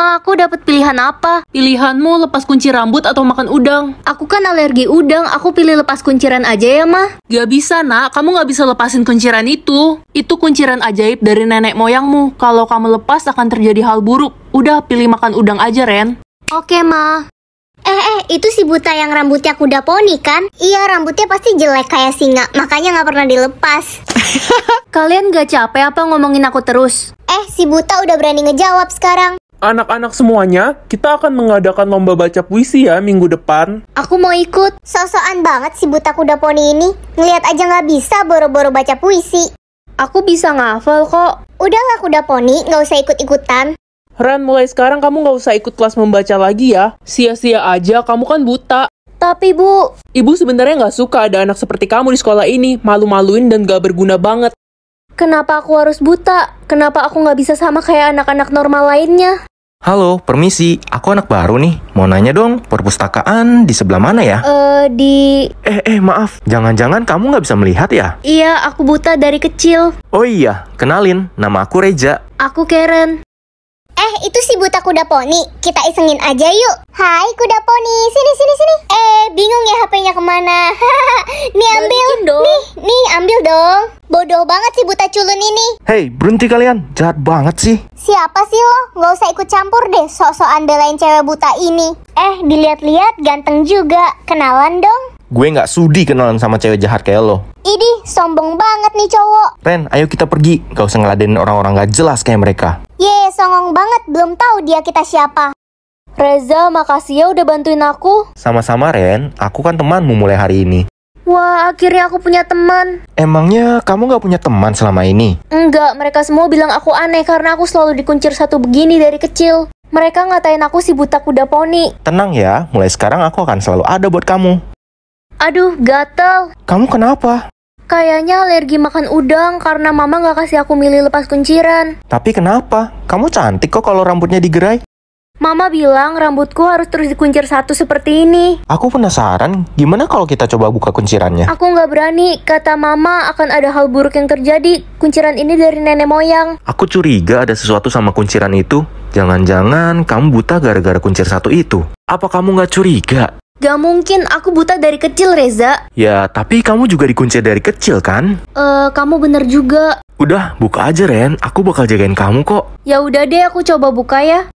Ma, aku dapat pilihan apa? Pilihanmu lepas kunci rambut atau makan udang. Aku kan alergi udang, aku pilih lepas kunciran aja ya, Ma. Gak bisa, nak. Kamu gak bisa lepasin kunciran itu. Itu kunciran ajaib dari nenek moyangmu. Kalau kamu lepas, akan terjadi hal buruk. Udah, pilih makan udang aja, Ren. Oke, Ma. Eh, eh, itu si buta yang rambutnya kuda poni kan? Iya, rambutnya pasti jelek kayak singa, makanya gak pernah dilepas. Kalian gak capek apa ngomongin aku terus? Eh, si buta udah berani ngejawab sekarang anak-anak semuanya, kita akan mengadakan lomba baca puisi ya minggu depan. Aku mau ikut. Sosokan banget si buta kuda poni ini. Ngeliat aja nggak bisa boro-boro baca puisi. Aku bisa ngafal kok. Udahlah kuda poni, nggak usah ikut-ikutan. Ren mulai sekarang kamu nggak usah ikut kelas membaca lagi ya. Sia-sia aja, kamu kan buta. Tapi bu... Ibu sebenarnya nggak suka ada anak seperti kamu di sekolah ini. Malu-maluin dan gak berguna banget. Kenapa aku harus buta? Kenapa aku nggak bisa sama kayak anak-anak normal lainnya? Halo, permisi. Aku anak baru nih. Mau nanya dong, perpustakaan di sebelah mana ya? Eh, uh, di... Eh, eh, maaf. Jangan-jangan kamu nggak bisa melihat ya? Iya, aku buta dari kecil. Oh iya, kenalin. Nama aku Reja. Aku Karen. Eh, itu si buta kuda poni. Kita isengin aja yuk. Hai, kuda poni. Sini, sini, sini. Eh, bingung ya HP-nya kemana? nih, ambil. Dong. Nih, nih, ambil dong. Bodoh banget si buta culun ini. Hei, berhenti kalian. Jahat banget sih. Siapa sih lo? Gak usah ikut campur deh sok-sokan belain cewek buta ini. Eh, dilihat-lihat ganteng juga. Kenalan dong. Gue nggak sudi kenalan sama cewek jahat kayak lo. Idi, sombong banget nih cowok. Ren, ayo kita pergi. Gak usah ngeladenin orang-orang gak jelas kayak mereka. Ye, songong banget. Belum tahu dia kita siapa. Reza, makasih ya udah bantuin aku. Sama-sama, Ren. Aku kan temanmu mulai hari ini. Wah, akhirnya aku punya teman. Emangnya kamu nggak punya teman selama ini? Enggak, mereka semua bilang aku aneh karena aku selalu dikuncir satu begini dari kecil. Mereka ngatain aku si buta kuda poni. Tenang ya, mulai sekarang aku akan selalu ada buat kamu. Aduh, gatel. Kamu kenapa? Kayaknya alergi makan udang karena mama nggak kasih aku milih lepas kunciran. Tapi kenapa? Kamu cantik kok kalau rambutnya digerai. Mama bilang rambutku harus terus dikuncir satu seperti ini. Aku penasaran, gimana kalau kita coba buka kuncirannya? Aku nggak berani, kata Mama akan ada hal buruk yang terjadi. Kunciran ini dari nenek moyang. Aku curiga ada sesuatu sama kunciran itu. Jangan-jangan kamu buta gara-gara kuncir satu itu. Apa kamu nggak curiga? Gak mungkin, aku buta dari kecil, Reza. Ya, tapi kamu juga dikunci dari kecil, kan? Eh, uh, kamu bener juga. Udah, buka aja, Ren. Aku bakal jagain kamu kok. Ya udah deh, aku coba buka ya.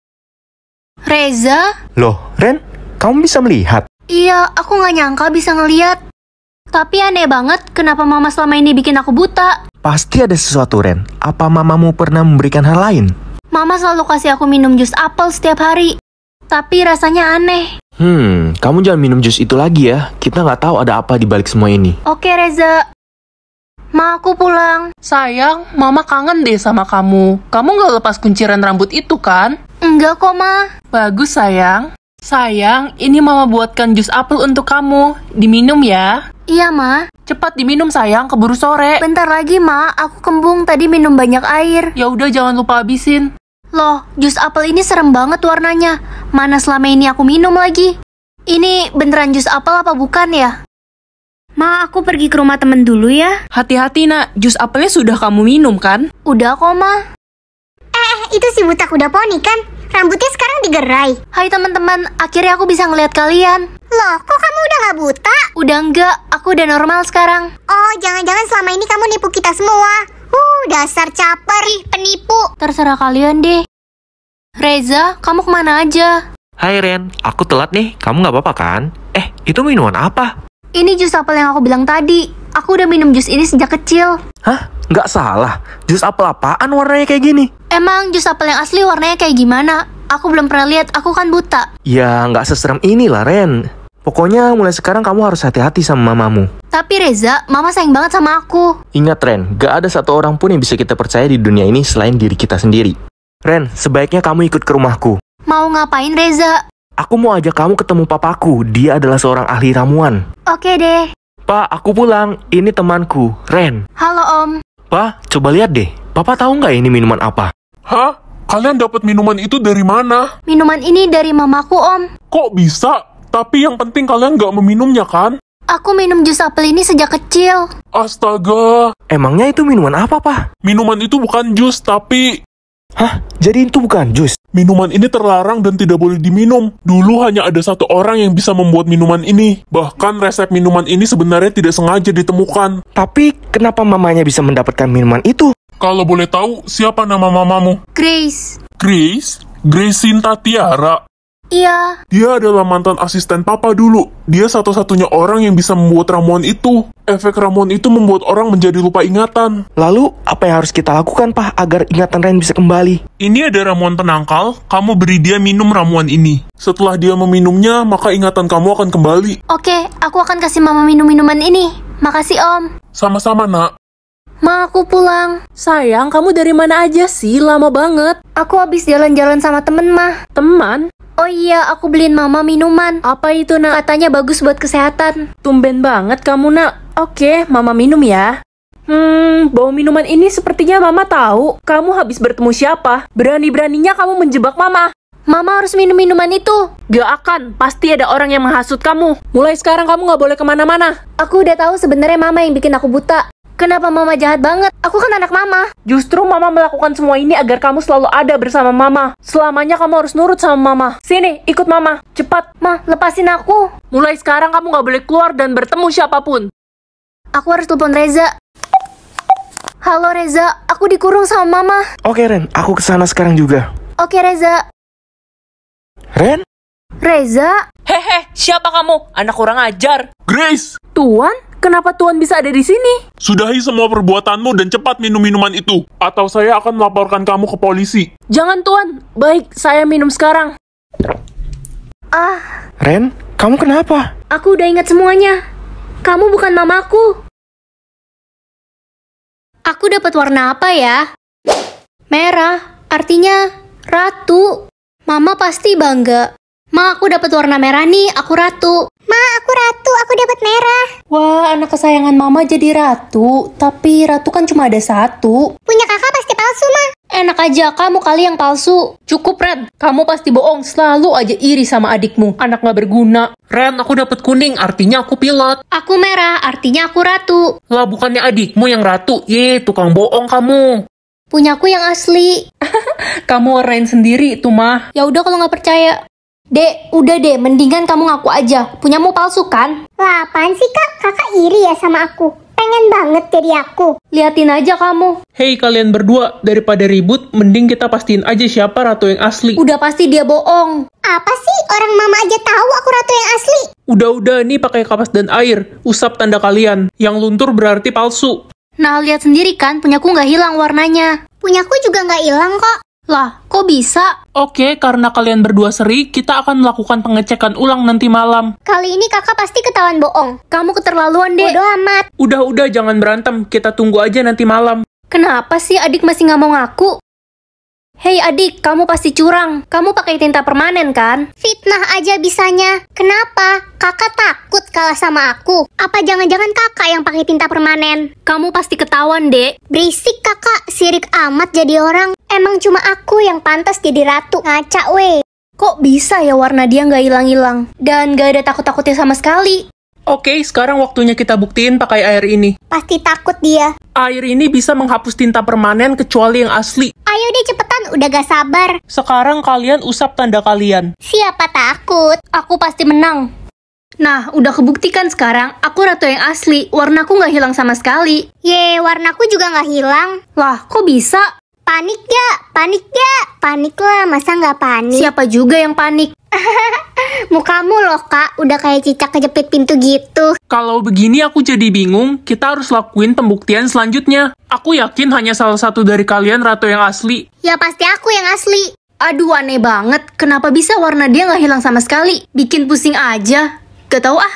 Reza? Loh, Ren, kamu bisa melihat? Iya, aku nggak nyangka bisa ngeliat. Tapi aneh banget, kenapa mama selama ini bikin aku buta? Pasti ada sesuatu, Ren. Apa mamamu pernah memberikan hal lain? Mama selalu kasih aku minum jus apel setiap hari. Tapi rasanya aneh. Hmm, kamu jangan minum jus itu lagi ya. Kita nggak tahu ada apa di balik semua ini. Oke, Reza. Ma, aku pulang. Sayang, mama kangen deh sama kamu. Kamu nggak lepas kunciran rambut itu kan? Enggak kok, Ma. Bagus, sayang. Sayang, ini Mama buatkan jus apel untuk kamu. Diminum ya. Iya, Ma. Cepat diminum, sayang. Keburu sore. Bentar lagi, Ma. Aku kembung tadi minum banyak air. Ya udah, jangan lupa habisin. Loh, jus apel ini serem banget warnanya. Mana selama ini aku minum lagi? Ini beneran jus apel apa bukan ya? Ma, aku pergi ke rumah temen dulu ya. Hati-hati, nak. Jus apelnya sudah kamu minum, kan? Udah kok, Ma itu si buta kuda poni kan? Rambutnya sekarang digerai. Hai teman-teman, akhirnya aku bisa ngeliat kalian. Loh, kok kamu udah nggak buta? Udah enggak, aku udah normal sekarang. Oh, jangan-jangan selama ini kamu nipu kita semua. Uh, dasar caper. Ih, penipu. Terserah kalian deh. Reza, kamu kemana aja? Hai Ren, aku telat nih. Kamu nggak apa-apa kan? Eh, itu minuman apa? Ini jus apel yang aku bilang tadi. Aku udah minum jus ini sejak kecil. Hah? Nggak salah. Jus apel apaan warnanya kayak gini? Emang jus apel yang asli warnanya kayak gimana? Aku belum pernah lihat, aku kan buta. Ya, nggak seserem ini lah, Ren. Pokoknya mulai sekarang kamu harus hati-hati sama mamamu. Tapi Reza, mama sayang banget sama aku. Ingat Ren, gak ada satu orang pun yang bisa kita percaya di dunia ini selain diri kita sendiri. Ren, sebaiknya kamu ikut ke rumahku. Mau ngapain Reza? Aku mau ajak kamu ketemu papaku. Dia adalah seorang ahli ramuan. Oke deh. Pak, aku pulang. Ini temanku, Ren. Halo, Om. Pak, coba lihat deh. Papa tahu nggak ini minuman apa? Hah? Kalian dapat minuman itu dari mana? Minuman ini dari mamaku, Om. Kok bisa? Tapi yang penting kalian nggak meminumnya, kan? Aku minum jus apel ini sejak kecil. Astaga. Emangnya itu minuman apa, Pak? Minuman itu bukan jus, tapi... Hah? Jadi itu bukan jus? Minuman ini terlarang dan tidak boleh diminum. Dulu hanya ada satu orang yang bisa membuat minuman ini. Bahkan resep minuman ini sebenarnya tidak sengaja ditemukan. Tapi kenapa mamanya bisa mendapatkan minuman itu? Kalau boleh tahu, siapa nama mamamu? Grace. Grace? Sinta Tiara. Iya. Dia adalah mantan asisten papa dulu. Dia satu-satunya orang yang bisa membuat ramuan itu. Efek ramuan itu membuat orang menjadi lupa ingatan. Lalu, apa yang harus kita lakukan, Pak, agar ingatan Ren bisa kembali? Ini ada ramuan penangkal, kamu beri dia minum ramuan ini. Setelah dia meminumnya, maka ingatan kamu akan kembali. Oke, aku akan kasih mama minum minuman ini. Makasih, Om. Sama-sama, nak. Ma, aku pulang. Sayang, kamu dari mana aja sih? Lama banget. Aku habis jalan-jalan sama temen, Ma. Teman? Oh iya, aku beliin mama minuman. Apa itu, nak? Katanya bagus buat kesehatan. Tumben banget kamu, nak. Oke, mama minum ya. Hmm, bau minuman ini sepertinya mama tahu. Kamu habis bertemu siapa? Berani-beraninya kamu menjebak mama. Mama harus minum minuman itu. Gak akan, pasti ada orang yang menghasut kamu. Mulai sekarang kamu gak boleh kemana-mana. Aku udah tahu sebenarnya mama yang bikin aku buta. Kenapa mama jahat banget? Aku kan anak mama. Justru mama melakukan semua ini agar kamu selalu ada bersama mama. Selamanya kamu harus nurut sama mama. Sini, ikut mama. Cepat. Ma, lepasin aku. Mulai sekarang kamu gak boleh keluar dan bertemu siapapun. Aku harus telepon Reza. Halo Reza, aku dikurung sama mama. Oke Ren, aku kesana sekarang juga. Oke Reza. Ren? Reza? Hehe, siapa kamu? Anak kurang ajar. Grace! Tuan, Kenapa tuan bisa ada di sini? Sudahi semua perbuatanmu dan cepat minum minuman itu, atau saya akan melaporkan kamu ke polisi. Jangan tuan, baik saya minum sekarang. Ah. Ren, kamu kenapa? Aku udah ingat semuanya. Kamu bukan mamaku. Aku dapat warna apa ya? Merah, artinya ratu. Mama pasti bangga. Ma, aku dapat warna merah nih, aku ratu. Ma, aku ratu, aku dapat merah. Wah, anak kesayangan mama jadi ratu. Tapi ratu kan cuma ada satu. Punya kakak pasti palsu, Ma. Enak aja, kamu kali yang palsu. Cukup, Ren. Kamu pasti bohong, selalu aja iri sama adikmu. Anak gak berguna. Ren, aku dapat kuning, artinya aku pilot. Aku merah, artinya aku ratu. Lah, bukannya adikmu yang ratu. Ye, tukang bohong kamu. Punyaku yang asli. kamu orain sendiri itu mah. Ya udah kalau nggak percaya, Dek, udah deh, mendingan kamu ngaku aja. Punyamu palsu kan? Lah, apaan sih kak? Kakak iri ya sama aku. Pengen banget jadi aku. Liatin aja kamu. Hei kalian berdua, daripada ribut, mending kita pastiin aja siapa ratu yang asli. Udah pasti dia bohong. Apa sih? Orang mama aja tahu aku ratu yang asli. Udah-udah, nih pakai kapas dan air. Usap tanda kalian. Yang luntur berarti palsu. Nah, lihat sendiri kan, punyaku nggak hilang warnanya. Punyaku juga nggak hilang kok. Lah, kok bisa? Oke, karena kalian berdua seri, kita akan melakukan pengecekan ulang nanti malam. Kali ini kakak pasti ketahuan bohong. Kamu keterlaluan deh. Bodoh amat. Udah-udah, jangan berantem. Kita tunggu aja nanti malam. Kenapa sih adik masih nggak mau ngaku? Hei adik, kamu pasti curang. Kamu pakai tinta permanen kan? Fitnah aja bisanya. Kenapa? Kakak tak kalah eh, sama aku? Apa jangan-jangan kakak yang pakai tinta permanen? Kamu pasti ketahuan, Dek. Berisik kakak, sirik amat jadi orang. Emang cuma aku yang pantas jadi ratu. Ngaca weh. Kok bisa ya warna dia nggak hilang-hilang? Dan nggak ada takut-takutnya sama sekali. Oke, sekarang waktunya kita buktiin pakai air ini. Pasti takut dia. Air ini bisa menghapus tinta permanen kecuali yang asli. Ayo deh cepetan, udah gak sabar. Sekarang kalian usap tanda kalian. Siapa takut? Aku pasti menang. Nah, udah kebuktikan sekarang, aku ratu yang asli. Warnaku nggak hilang sama sekali. Ye, warnaku juga nggak hilang. Wah, kok bisa? Panik ya, Panik ya, Panik lah, masa nggak panik? Siapa juga yang panik? Mukamu loh kak, udah kayak cicak kejepit pintu gitu. Kalau begini aku jadi bingung, kita harus lakuin pembuktian selanjutnya. Aku yakin hanya salah satu dari kalian ratu yang asli. Ya pasti aku yang asli. Aduh aneh banget, kenapa bisa warna dia nggak hilang sama sekali? Bikin pusing aja gak tahu ah.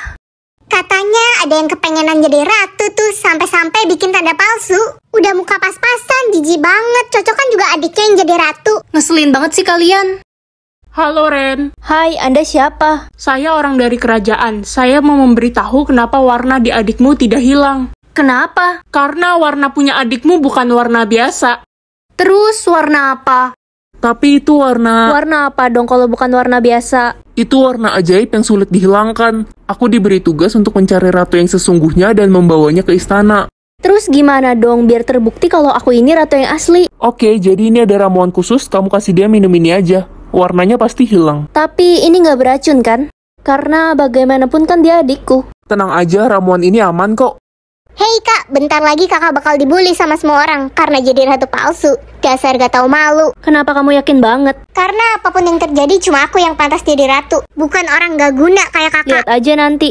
Katanya ada yang kepengenan jadi ratu tuh sampai-sampai bikin tanda palsu. Udah muka pas-pasan, jijik banget. Cocok kan juga adiknya yang jadi ratu. Ngeselin banget sih kalian. Halo Ren. Hai, Anda siapa? Saya orang dari kerajaan. Saya mau memberitahu kenapa warna di adikmu tidak hilang. Kenapa? Karena warna punya adikmu bukan warna biasa. Terus warna apa? Tapi itu warna... Warna apa dong kalau bukan warna biasa? Itu warna ajaib yang sulit dihilangkan. Aku diberi tugas untuk mencari ratu yang sesungguhnya dan membawanya ke istana. Terus gimana dong biar terbukti kalau aku ini ratu yang asli? Oke, jadi ini ada ramuan khusus, kamu kasih dia minum ini aja. Warnanya pasti hilang. Tapi ini nggak beracun kan? Karena bagaimanapun kan dia adikku. Tenang aja, ramuan ini aman kok. Hei kak, bentar lagi kakak bakal dibully sama semua orang karena jadi ratu palsu. Dasar gak tau malu. Kenapa kamu yakin banget? Karena apapun yang terjadi cuma aku yang pantas jadi ratu. Bukan orang gak guna kayak kakak. Lihat aja nanti.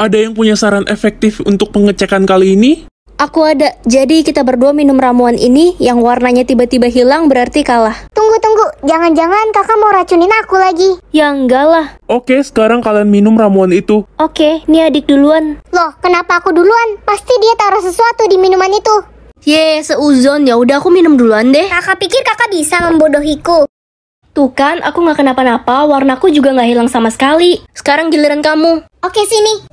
Ada yang punya saran efektif untuk pengecekan kali ini? Aku ada. Jadi kita berdua minum ramuan ini yang warnanya tiba-tiba hilang berarti kalah. Tunggu, tunggu. Jangan-jangan kakak mau racunin aku lagi. Ya enggak lah. Oke, sekarang kalian minum ramuan itu. Oke, ini adik duluan. Loh, kenapa aku duluan? Pasti dia taruh sesuatu di minuman itu. Ye, seuzon. Ya udah aku minum duluan deh. Kakak pikir kakak bisa membodohiku. Tuh kan, aku nggak kenapa-napa, warnaku juga nggak hilang sama sekali. Sekarang giliran kamu. Oke, sini.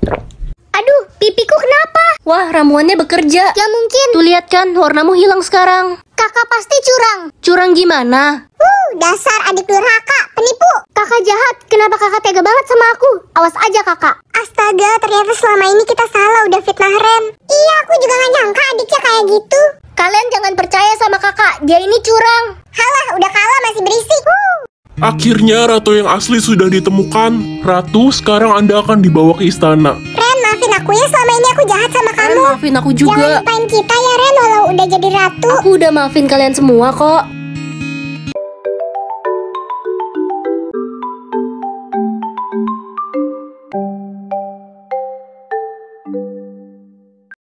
Aduh, pipiku kenapa? Wah, ramuannya bekerja. Ya mungkin. Tuh lihat kan, warnamu hilang sekarang. Kakak pasti curang. Curang gimana? Uh, dasar adik durhaka, penipu. Kakak jahat, kenapa kakak tega banget sama aku? Awas aja kakak. Astaga, ternyata selama ini kita salah udah fitnah Ren. Iya, aku juga gak nyangka adiknya kayak gitu. Kalian jangan percaya sama kakak, dia ini curang. Halah, udah kalah masih berisik. Uh. Akhirnya ratu yang asli sudah ditemukan. Ratu, sekarang Anda akan dibawa ke istana maafin aku ya selama ini aku jahat sama kamu. Ren, maafin aku juga. Jangan lupain kita ya Ren walau udah jadi ratu. Aku udah maafin kalian semua kok.